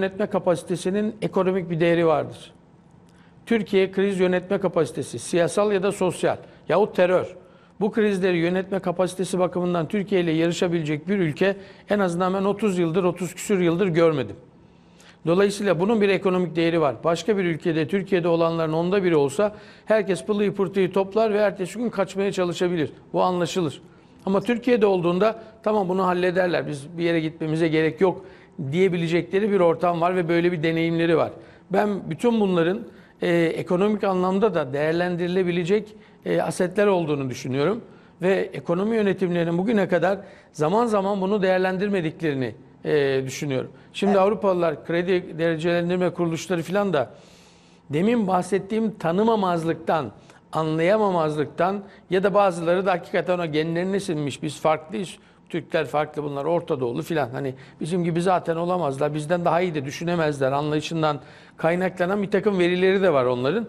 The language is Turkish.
yönetme kapasitesinin ekonomik bir değeri vardır. Türkiye kriz yönetme kapasitesi, siyasal ya da sosyal yahut terör. Bu krizleri yönetme kapasitesi bakımından Türkiye ile yarışabilecek bir ülke en azından ben 30 yıldır, 30 küsür yıldır görmedim. Dolayısıyla bunun bir ekonomik değeri var. Başka bir ülkede, Türkiye'de olanların onda biri olsa herkes pılıyı pırtıyı toplar ve ertesi gün kaçmaya çalışabilir. Bu anlaşılır. Ama Türkiye'de olduğunda tamam bunu hallederler. Biz bir yere gitmemize gerek yok diyebilecekleri bir ortam var ve böyle bir deneyimleri var. Ben bütün bunların e, ekonomik anlamda da değerlendirilebilecek e, asetler olduğunu düşünüyorum. Ve ekonomi yönetimlerinin bugüne kadar zaman zaman bunu değerlendirmediklerini e, düşünüyorum. Şimdi evet. Avrupalılar kredi derecelendirme kuruluşları filan da demin bahsettiğim tanımamazlıktan, anlayamamazlıktan ya da bazıları da hakikaten o genlerini sinmiş biz farklıyız. Türkler farklı bunlar Orta Doğulu filan. Hani bizim gibi zaten olamazlar. Bizden daha iyi de düşünemezler anlayışından kaynaklanan bir takım verileri de var onların.